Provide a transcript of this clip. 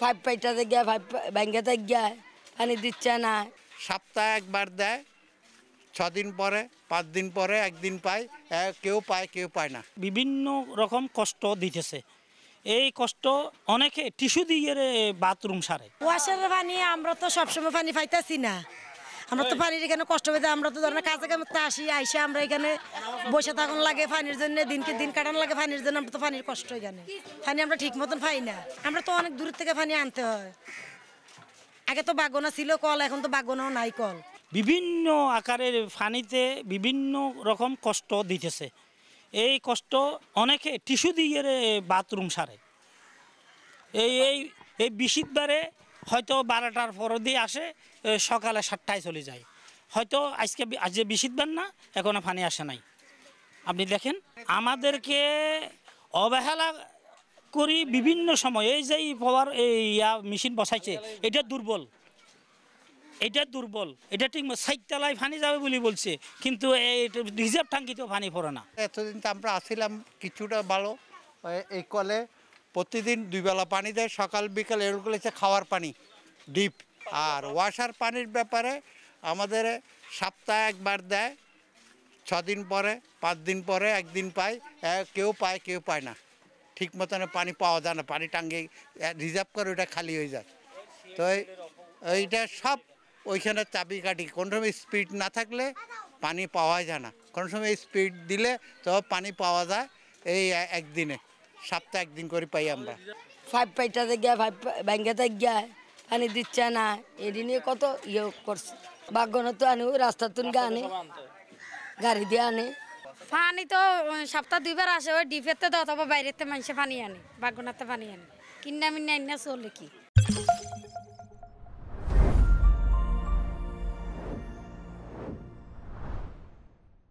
five পাইটাতে গিয়ে five ব্যাংকেতে গিয়ে পানি দিচ্ছে না সপ্তাহে একবার দেয় ছদিন পরে পাঁচ দিন পরে একদিন পায় কেউ পায় কেউ পায় না বিভিন্ন রকম কষ্ট দিতেছে এই কষ্ট অনেকে টিস্যু দিয়ে বাথরুম সারে ওয়াশের পানি আমরা তো সবসময় পানি পাইতেছি না আমরা তো পানির এখানে কষ্ট পেতে আমরা তো ধরেন কাছে তো আসি আইসে আমরা এখানে বসে থাকুন লাগে পানির জন্য দিনকে দিন কাটানো লাগে পানির জন্য আমরা তো পানির কষ্ট এখানে পানি আমরা ঠিক মতন পাই না আমরা তো অনেক দূর থেকে পানি আনতে হয় আগে তো বাগনা ছিল কল এখন তো বাগনাও নাই কল বিভিন্ন আকারের ফানিতে বিভিন্ন রকম কষ্ট দিতেছে এই কষ্ট অনেকে টিস্যু দিয়ে বাথরুম সারে এই এই এই বিশিতবারে হয়তো বারোটার পর দিয়ে আসে সকালে সাতটায় চলে যায় হয়তো আজকে আজকে বিষিতবেন না এখনও পানি আসে নাই আপনি দেখেন আমাদেরকে অবহেলা করি বিভিন্ন সময় এই যে পাওয়ার এই ইয়া মেশিন বসাইছে এটা দুর্বল এটা দুর্বল এটা ঠিক সাইতলায় ফানি যাবে বলে বলছে কিন্তু এই রিজার্ভ টাঙ্কিতেও ফানি পড়ে না এতদিন তো আমরা আসিলাম কিছুটা ভালো এই কলে প্রতিদিন দুবেলা পানি দেয় সকাল বিকাল এরকম খাওয়ার পানি ডিপ আর ওয়াশার পানির ব্যাপারে আমাদের সপ্তাহে একবার দেয় ছ দিন পরে পাঁচ দিন পরে একদিন পায় কেউ পায় কেউ পায় না ঠিক মতন পানি পাওয়া যায় না পানি টাঙ্গে রিজার্ভ করে ওটা খালি হয়ে যায় তো এইটা সব ওইখানে চাবি কাটি কোনো সময় স্পিড না থাকলে পানি পাওয়া যায় না কোনো সময় স্পিড দিলে তো পানি পাওয়া যায় এই একদিনে সপ্তাহ একদিন করে পাই আমরা ফাইভ পাইটাতে গিয়া ফাইভ ব্যাংকেতে গিয়া পানি দিচ্ছে না এটি নিয়ে কত ইয়ে করছে বাগ্যন তো আনি রাস্তা তুন আনে গাড়ি দিয়ে আনে পানি তো সপ্তাহ দুইবার আসে ওই ডিপেতে তো অথবা বাইরেতে মানুষে পানি আনে বাগ্যনাতে পানি আনে কিনা মিনা চলে কি